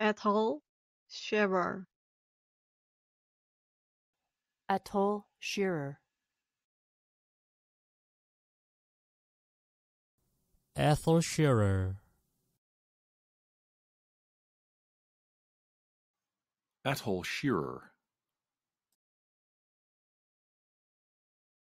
Atoll Shearer. Atoll Shearer. Ethel Shearer. Atoll Shearer.